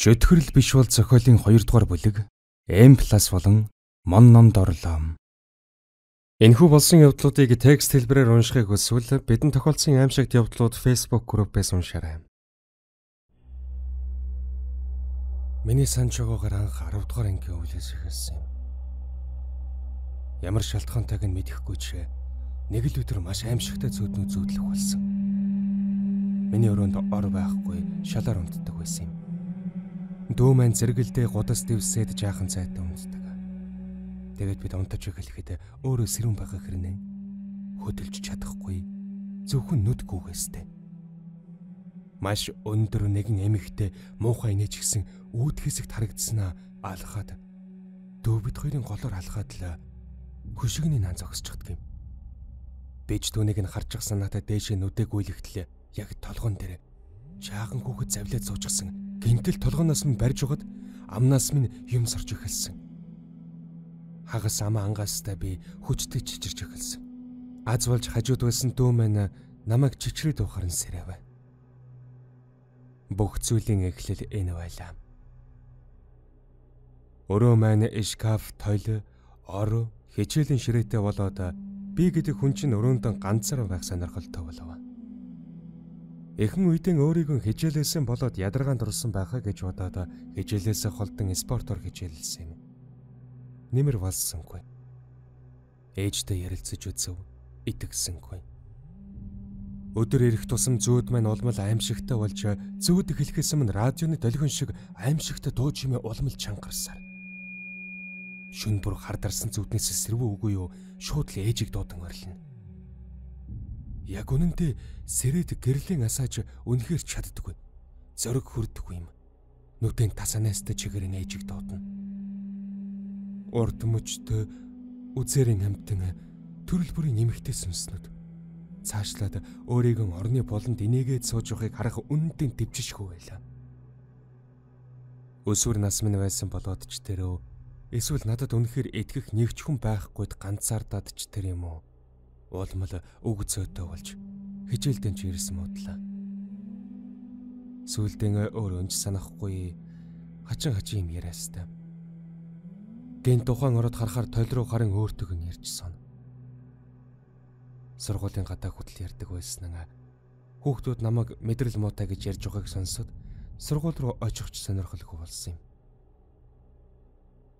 Шөтгөрл биш бол зохиолын 2 дугаар бүлэг M+ болон Мон номд орлоо. Энэхүү болсон явдлуудыг текст хэлбэрээр уншихыг хүсвэл бидэн тохиолдсон аимшигт явдлууд Facebook группээс уншаарай. Миний санчогоор анх 10 дугаар ангийн өвлөөс эхэлсэн юм. Ямар шалтгаантайг нь мэдэхгүй ч нэг л өдөр маш аимшигтай зүүднүү зүүдлэх болсон. Миний өрөөнд ор байхгүй, шалаар унтдаг байсан юм. Дүү маань зэрэгэлдээ гудас дэвсээд жаахан цайтай унтдаг. Тэгээд бид унтаж эхлэхэд өөрөө сэрүүн байгаа хэрнээ хөдөлж чадахгүй зөвхөн нүд гүгээстэй. Маш өндөр нэгэн эмэгтэй муухай нэж гисэн үүд хэсэгт харагдсанаа алхаад дүү бид хоёрын голоор алхаад л хөшигний наан зогсчихдг юм. Бэж түүнийг нь харж ахсан надад дээшээ нүдэг үйлэгтлээ яг толгон дээр чаахан хүүхэд завлаад суучихсан Гинтэл толгоноос нь барьж угад амнаас минь юм сорж эхэлсэн. Хагас ам ангастай би хүчтэй чичирч эхэлсэн. Аз болж хажууд байсан дүү мэнэ намайг чичрээд ухарн сэрэв. Бүх зүйлийн эхлэл энэ байлаа. Өрөө маань шкаф, тойл, ор, хичээлийн ширээтэй болоод би гэдэг хүн чинь өрөөндөө ганцаар байх сонирхолтой болов. Эхэн үедэн өөрийгөө хижээлээсэн болоод ядаргаан дурсан байхаа гэж бодоод хижээлээсээ холдон спортоор хижээлсэн юм. Нэмэр валсангүй. Ээжтэй ярилцаж үзв. Итгэсэнгүй. Өдөр ирэх тусам зүүд маань улмал аимшигтай болж зүүд эхлэхээс өмнө радионы долгион шиг аимшигтай дуу чимээ улмал чангарсаар. Шүн бүр хардарсан зүүднээс сэрвүү үгүй юу? Шууд л ээжийг дуудан орилно. Яг үнэндээ сэрэд гэрлийн асааж үнэхээр чаддгүй. Зориг хүрдэггүй юм. Нүдэн тасанайстай чигээр нээжиг доодно. Урд мөчтөө үзээрэн хамтан төрөл бүрийн нэмэгтэй сүнснүүд цаашлаад өөрийгөө орны болонд инээгээд сууж явахыг харах үнэндээ төвчшгүй байлаа. Өсвөр насмын байсан болоод ч тэрөө эсвэл надад үнэхээр итгэх нэгч хүн байхгүйд ганцаардаад ч тэр юм уу? уулмал өг зөөтэй болж хичээлдэн ч ирсэн муудлаа. Сүүлдэн өөр өнч санахгүй хачин хачин юм яриастай. Гэнт тухайн ороод харахаар тойл руу гарын өөртөг нь ярьж сонь. Сургуулийн гадаа хөтөл ярддаг байсан нь хүүхдүүд намайг мэдрэл муутай гэж ярьж байгааг сонсоод сургууль руу очихч сонирхолгүй болсон юм.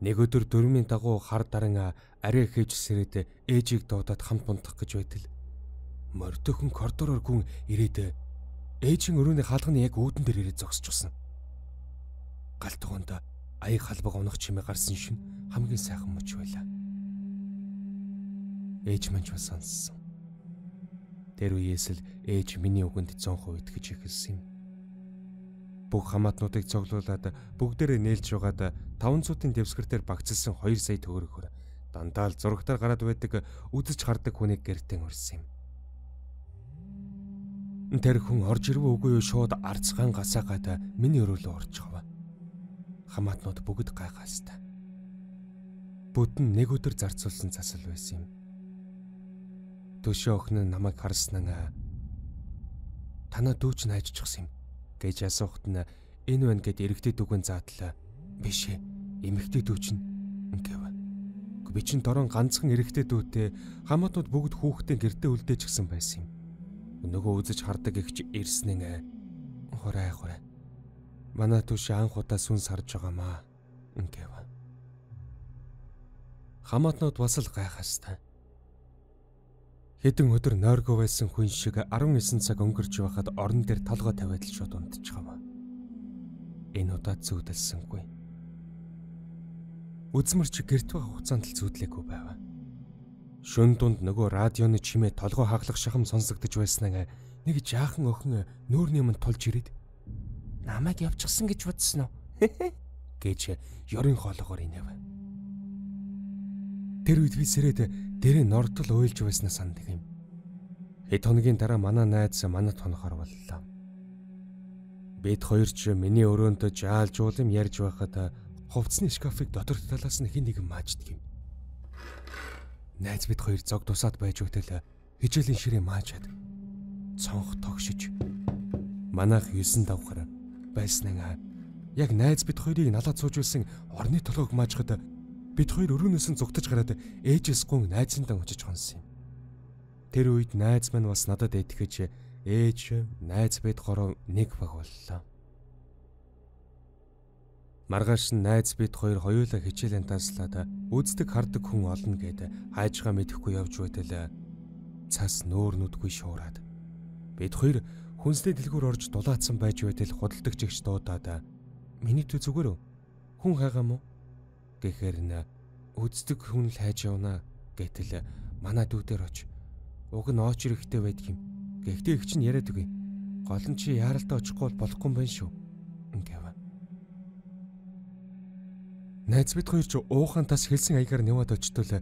Нэг өдөр дөрмийн дагуу хар даран арай хээж сэрээд ээжийг дуудаад хамт унтах гэж байтал мордөхөн коридороор гүн ирээд ээжийн өрөөний хаалганы яг үүдэн дээр ирээд зогсчихсон. Галт тогоонд аяг халбаг унах чимээ гарсан шин хамгийн сайхан мөч байлаа. Ээж мань ч бас сонссон. Тэр үеэс л ээж миний үгэнд 100% итгэж эхэлсэн юм. Бүх хамаатнуудыг цоглуулад бүгдээрээ нээлж жугаад 500-ын дэвсгэртээр багцлсан 2 сая төгрөгөөр дандаа л зурагтаар гараад байдаг үдэж хардаг хүний гэртэн өрсөн юм. Тэр хүн орж ирвэ үгүй юу шууд арцгаан гасаагаад миний өрөөлөө орчихов. Хамаатнууд бүгд гайхаастай. Бүтэн нэг өдөр зарцуулсан засал байсан юм. Төшөө охин нь намайг харснаа «Э, танаа дүүч найжчихсан юм гэж асуухт нь энэ байна гэд эргэдэд үгэн заатлаа Биш ээ. Эмэгтэй дүү чинь ингэв. Би чинь дөрөн ганцхан эрэгтэй дүүтэй хамаатууд бүгд хүүхдийн гэртээ үлдээж гсэн байсан юм. Нөгөө үзэж хардаг ихч ирснэн ээ. Хурай хурай. Манай төш анх удаа сүн сарж байгаамаа. Ингэв. Хамаатнууд бас л гайхастай. Хэдэн өдөр нойргоо байсан хүн шиг 19 цаг өнгөрч байхад орон дээр толгой тавиад л шууд унтчихав. Энэ удаа зүудэлсэнгүй. Үзмэрч гэрт байгаа хугацаанд л зүүдлээгүй байв. Шөн дунд нөгөө радионы чимээ толгой хаглах шахам сонсогдож байснаа нэг жаахан охин нүүрний өмнө тулж ирээд намайг явчихсан гэж бодсон уу гэж ёрын хоолоогоор инэв. Тэр үед би сэрэд дээрээ нортол уйлж байснаа санддаг юм. Хэд хоногийн дараа манай найз манад хонохоор боллоо. Бид хоёр ч миний өрөөндөө жаалж уулам ярьж байхад Хувцсны шкафыг дотор талаас нь хин нэгэн мааждаг юм. Найз бид хоёр зог тусаад байж өгтөл хичээлийн ширээ маажаад цонх тогшиж манайх 9 давхар байснаа яг найз бид хоёрыг налаад суужулсан орны толгойг маажхад бид хоёр өрөөнөөс нь зүгтж гараад ээжээс гүн найзантаа очиж хонсон юм. Тэр үед найз минь бас надад этгэж ээж найз бид гороо нэг баг боллоо. Маргааш нь найз бид хоёр хоёулаа хичээлэн таслаад үздэг хардаг хүн олно гэд хайжгаа мэдэхгүй явж байтал цас нөөр нүдгүй шуураад бид хоёр хүнслээ дэлгүүр орж дулаацсан байж байтал худалдаг жигч дуудаад миний төв зүгээр үү хүн хайгаа мó гэхээр нэ үздэг хүн л хайж явна гэтэл манай дүүдээр оч уг нь ооч ирэхтэй байдгийм гэхдээ их чинь яриад үгүй гол нь чи яаралтай очихгүй болохгүй юм байна шүү ингэв Найз бид хоёр ч уухан тас хэлсэн аягаар наваад очтол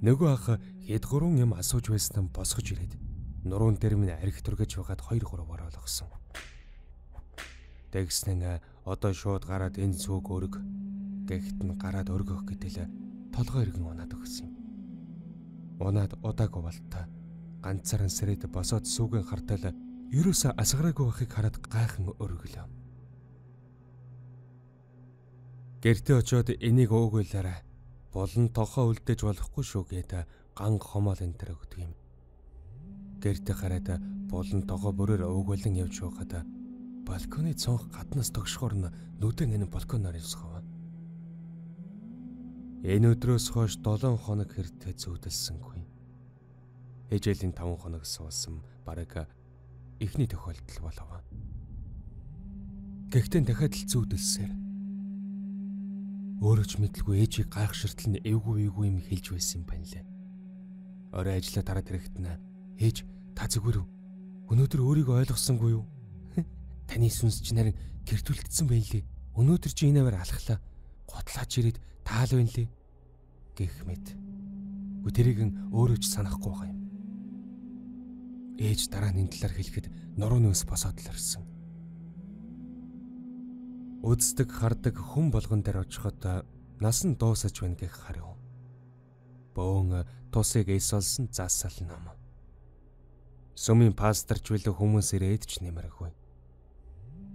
нөгөө ах хэд гурван юм асууж байсан нь босгож ирээд нуруунд дээр минь арх түргэж байгаад хоёр гурваар ойлгосон. Тэгснэн одоо шууд гараад энэ зүг өрг гэхэд нь гараад өргөх гэдэл толгой иргэн унаад өгсөн юм. Унаад удааг увалтаа ганцаараа сэрэд босоод сүүгэн хартал ерөөсө асгараагүй байхыг хараад гайхан өргөлөө. Гэртээ очиод энийг өөгөөлээрэ. Болон тохоо үлдээж болохгүй шүү гэд ган хомоол энэ төр өгдөг юм. Гэртээ хараад болон тохоо бүрээр өөгөөлөн явж байгаад балконы цонх гаднаас тогшхоор нь нүдэн энэ балконоор явсгав. Энэ өдрөөс хойш 7 хоног хэртэ зүүдэлсэнгүй. Ээжэлийн 5 хоног суусан бараг эхний тохиолдол болов. Гэхдээ дахиад л зүүдэлсээр Өөрөө ч мэдлгүй ээжийг гайхширтал нь эвгүй эвгүй юм хэлж байсан юм байна лээ. Орой ажилла тараад ирэхэд нэ ээж та зүгээр үү? Өнөөдөр өөрийгөө ойлгосонгүй юу? Таны сүнс чинь харин гэртүүлэгдсэн байлээ. Өнөөдөр чи энэ аваар алхлаа. Готлаач ирээд таал байна лээ. гэх мэт. Гү тэрийг нь өөрөө ч санахгүй байгаа юм. Ээж дараа нь энэ талаар хэлэхэд нуруу нөөс босоод л ирсэн. Үздэг хардаг хүн болгон дээр очиход нас нь дуусаж байна гэх хариу. Бөөн тусыг эсэлсэн засал нам. Сүмийн пасторч билүү хүмүүс ирээд ч нэмэргүй.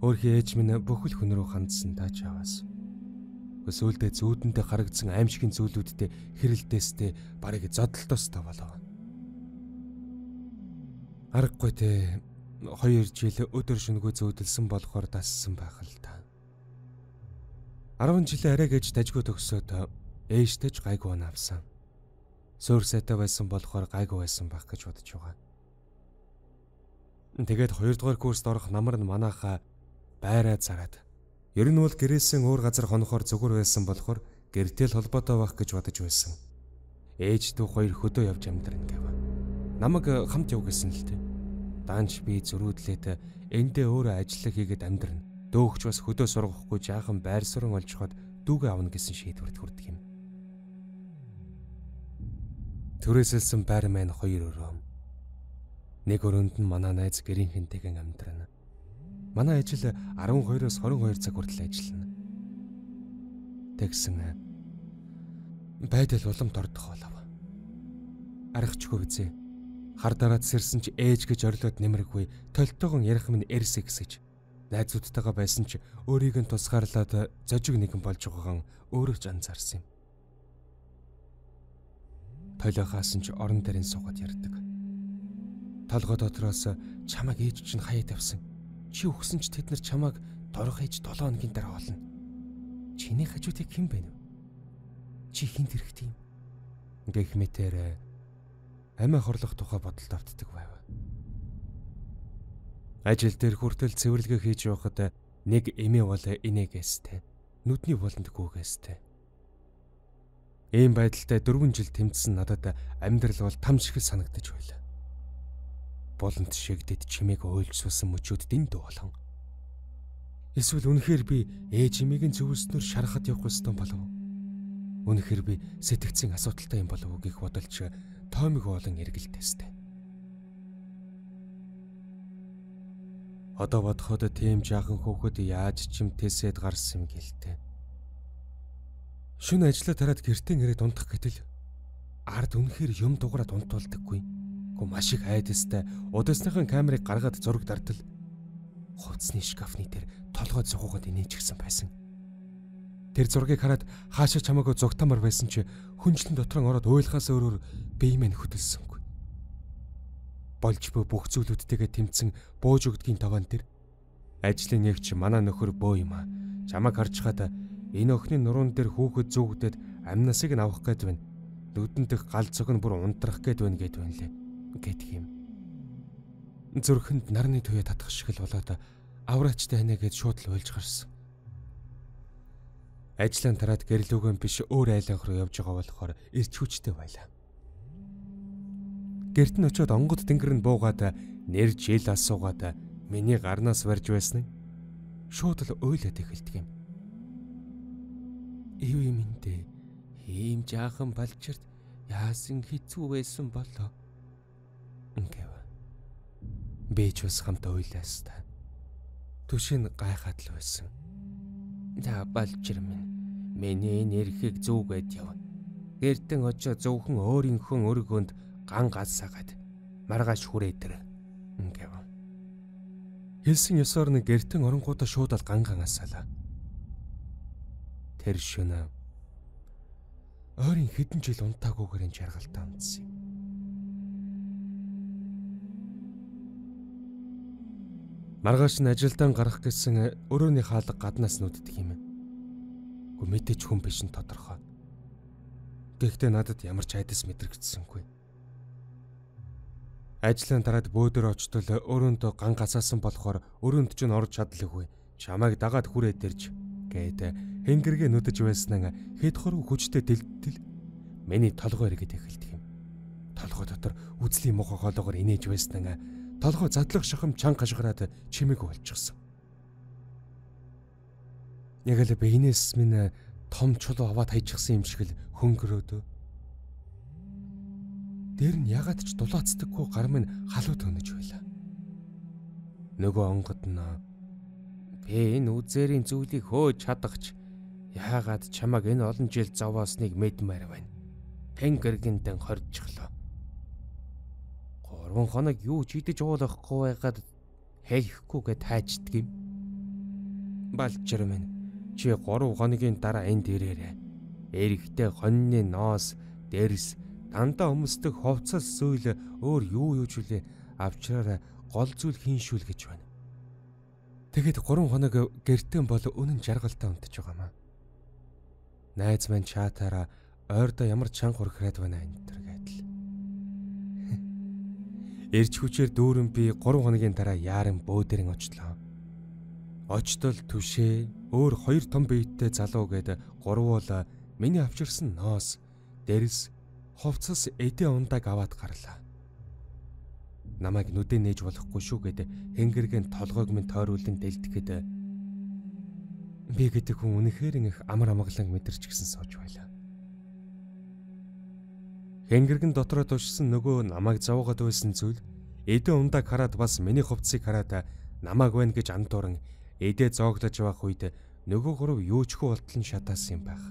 Өөрхийн ээж минь бүхэл хүн рүү хандсан та чаваас. Өсөөлдөө зүүдэндээ харагдсан аимшигын зүйлүүдтэй хэрэлдээстэй барыг зодолтостой болоо. Аргагүй те 2 жил өдөр шөнөгүй зөөдөлсөн болохоор дассан байх л та. 10 жилийн арай гэж тажгүй төгсөөд ээжтэйч гайгүй навсан. Сөөр сайтай байсан болохоор гайгүй байсан байх гэж бодож байгаа. Тэгээд 2 дугаар курст орох намар нь манайхаа байраа зараад. Ер нь бол гэрээсэн өөр газар хонохоор зүгээр байсан болохоор гэртэл холбоотой байх гэж бодож байсан. Ээж дүү хоёр хөдөө явж амьдрын гэв. Намаг хамт яв гэсэн л тээ. Даанч би зөрүүдлээд эндээ өөрөө ажиллах хийгээд амьдрна. Дөөгч бас хөдөө сургахгүй жаахан байр суурин олж хад дүүгээ авна гэсэн шийдвэрт хүрдэг юм. Төрөөсөлсөн байрман хоёр өрөө. Нэг өрөөнд нь манай найз гэрийн хинтэйгэн амьдрана. Манай ижил 12-оос 22 цаг хүртэл ажиллана. Тэгсэн байдал уламт ордох болов. Арихчгүй бизээ. Хар дараад сэрсэн ч ээж гэж орлоод нэмэргүй толтойгон ярих минь эрс ихсэж найзуудтайгаа байсан ч өөрийг нь тусгаарлаад зожиг нэгэн болж байгаагаа өөрөө ч анзаарсан юм. Толиохоос нь ч орон дээрэн суугаад ярддаг. Толгой дотроос чамаг ээж чинь хаяа тавьсан. Чи өгсөн ч тэд нар чамаг дорох ээж 7 хоногийн дараа олно. Чиний хажуутыг хэн бэ нү? Чи хинт хэрэгтэй юм. Гэх мэтэр амиа хорлох тухай бодолд автдаг байв. Ажил дээр хүртэл цэвэрлэгээ хийж явахад нэг эмээ бол инээгээстэй. Нүдний болонд гүгээстэй. Ийм байдалтай 4 жил тэмцсэн надад амьдрал бол там шиг санагдаж байлаа. Болонд шигдэд чимээг ойлжсуусан мөчүүд дэндүү болон. Эсвэл үнэхээр би ээж эмээгийн зөвлснөр шарахад явах ёстой болов уу? Үнэхээр би сэтгцэн асуудалтай юм болов уу гэх бодолч Томиг олон эргэлтэстэй. Одоо бодоход тийм жаахан хөөхөд яаж ч юм тесэд гарсан юм гэлтэй. Шүн ажилла тараад гэртээ ирээд унтах гэтэл ард үнэхээр юм дугараад унтуулдаггүй. Гү маш их айдастай удасныхан камерыг гаргаад зураг дардал хувцсны шкафны дээр толгой цохогод инээчихсэн байсан. Тэр зургийг хараад хаашаа чамаагүй зугтамар байсан ч хүнчлэн дотор нь ороод уйлхаас өөрөөр бие минь хөдөлсөнгүй болж буй бүх зүйлүүдтэйгээ тэмцэн бууж өгдгийн таван дээр ажлын нэгч манай нөхөр бөө юм а. Чамаг харж хаад энэ охины нуруунд дээр хүүхэд зүгдэд амнасыг нь авах гээд байна. Нүдэн дэх гал цог нь бүр унтрах гээд байна гэд байна лээ. гэдг юм. Зүрхэнд нарны төе татах шиг л болоод авраачтай ханаа гэд шууд л уйлж гарсан. Ажлаа тараад гэрлүүгэн биш өөр айлынх руу явж байгаа болохоор ирч хүчтэй байлаа гэрт нь очиод онгод тэнгэр нь буугаад нэр жил асуугаад миний гарнаас барьж байсан нь шууд л ойлаад эхэлдэг юм. Ив юм энэ ийм жаахан балчирт яасан хэцүү байсан болоо. Ингээв. Би ч бас хамт ойлаас та. Төшин гайхаад л байсан. Та балчир минь миний энэ эрхийг зүүгээд явна. Гэртэн очоо зөвхөн өөрийнхөө өргөнд ган гацсагаад маргааш хүрээ тэр ингэв. Хэлсэн ёсоор нэг гертэн оронгуудаа шууд ал ган ган асаалаа. Тэр шөнө ойрын хэдэн жил унтаагүйгээр энэ жаргалтаа амтсан юм. Маргааш нь ажилдаа гарах гэсэн өрөөний хаалга гаднаас нүддэг юм. Гү мэдээч хүн биш нь тодорхой. Гэхдээ надад ямар ч айдас мэдрэгдсэнгүй. Ажлын дараад бөөдөр очтол өрөөндөө ган гасаасан болохоор өрөөнд чинь орж чадлаггүй. Чамайг дагаад хүрээ дэрж гээд хэнгэргээ нүдэж байсан хэд хуруу хүчтэй дэлдэл миний толгой эргээд эхэлдэг юм. Толгой дотор үзлийн мохо хоолоогоор инээж байсан толгой задлах шахам чанга хашгараад чимэг болчихсон. Яг л бэйнээс минь том чулуу аваад хайчихсан юм шиг л хөнгөрөөдөө Дээр нь ягаад ч дулаацдаггүй гар минь халуу төнөж байла. Нөгөө онгод нь "Би энэ үзээрийн зүйлийг хөөж чадахч яагаад чамаг энэ олон жил зовоосныг мэдмээр байна. Тэнгэргэндэн хордчихлоо. Гурван хоног юу ч идэж уулахгүй байгаад хэлэхгүйгээ тааждаг юм. Балчир минь чи 3 хоногийн дараа энд ирээрээ. Эрэгтэй хоньны ноос, дэрс дандаа өмсдөг ховцол сөйл өөр юу юу ч үлээ авчраараа гол зүйл хийншүүл гэж байна. Тэгэхэд 3 хоног гэртэн бол үнэн жаргалтай унтж байгаамаа. Найз минь чатаараа ойрдоо ямар чанга хурхраад байна энэ төр гэдэл. Ирж хүчээр дүүрэн би 3 хоногийн дараа яаран бөөдөрн очлоо. Очтол түшээ өөр хоёр том биеттэй залуу гээд гурвуул миний авчирсан ноос, дэрс, хувцас эдээ ундааг аваад гарлаа. Намайг нүдэн нээж болохгүй шүү гэд хэнгэргэн толгойг минь тойруулан дэлдэхэд би гэдэг хүн үнэхээр их амар амгалан мэдэрч гисэн сууж байлаа. Хэнгэргэн дотроо тушсан нөгөө намайг завгаад байсан зүйл эдээ ундааг хараад бас миний хувцсыг хараад намайг байна гэж андууран эдээ зооглож явах үед нөгөө гурав юу ч хөө болтол нь шатаасан юм байна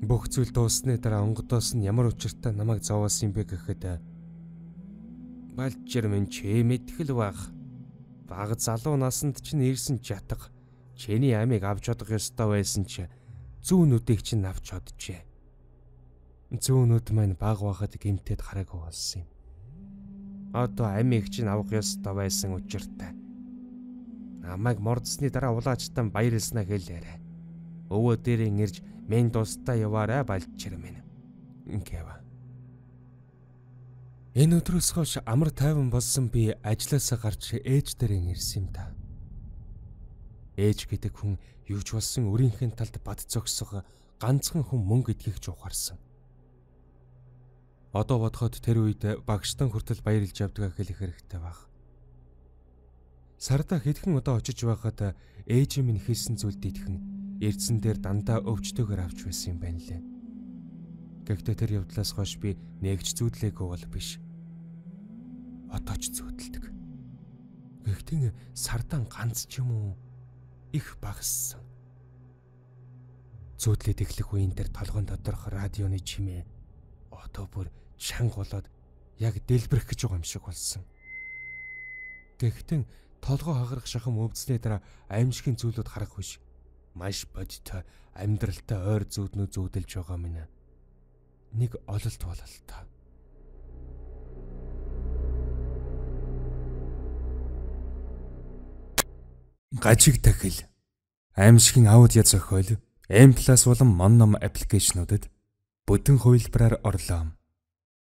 Бүх зүйл дууссны дараа онгодоос нь ямар учиртай намайг зовоосон юм бэ гэхэд Балчер минь чээ мэтгэл баг. Баг залуу насанд чинь ирсэн чатга. Чиний амийг авч чадах ёстой байсан ч зүүн нүдийг чинь авч чаджээ. Зүүн нүд маань баг байхад гимтэд хараагүй болсон юм. Одоо амийг чинь авах ёстой байсан учиртай намайг мордсны дараа улаачтан баярлснаа хэлээрэ өвөө дээрээ ирж мен дустай яваарэ балчирмэн. Ингээва. Энэ өдрөөс хойш амар тайван болсон би ажилласаа гарч ээж дээрээ ирсэн юм да. Ээж гэдэг хүн юу ч болсон өөрийнх нь талд бад зогсох ганцхан хүн мөн гэдгийг ч ухаарсан. Одоо бодоход тэр үед багштан хүртэл баярлж явдгаа хэлэх хэрэгтэй баг. Сарда хэдхэн удаа очиж байхад ээж минь хэлсэн зүйлд итгэн эрдсэн дээр дандаа өвчтөөр авч байсан юм байна лээ. Гэхдээ тэр явдлаас хойш би нэгч зүудлээгүй бол биш. Отооч зүудэлдэг. Гэхдээ сардан ганц ч юм уу их багассан. Зүудлээд эхлэх үеийн дээр толгон доторх радионы чимээ одоо бүр чанга болоод яг дэлбэрэх гэж байгаа юм шиг болсон. Гэхдээ толгой хагарах шахам өвдсний дараа аимшигын зүйлүүд харах биш. Маш бодтой амьдралтай ойр зүүднүү зүүдэлж байгаа минь. Нэг ололт бололтой. Гажиг тахил. Аимшигын аудио зохиол M+ болон Monom аппликейшнуудад бүтэн хувилбараар орлоо.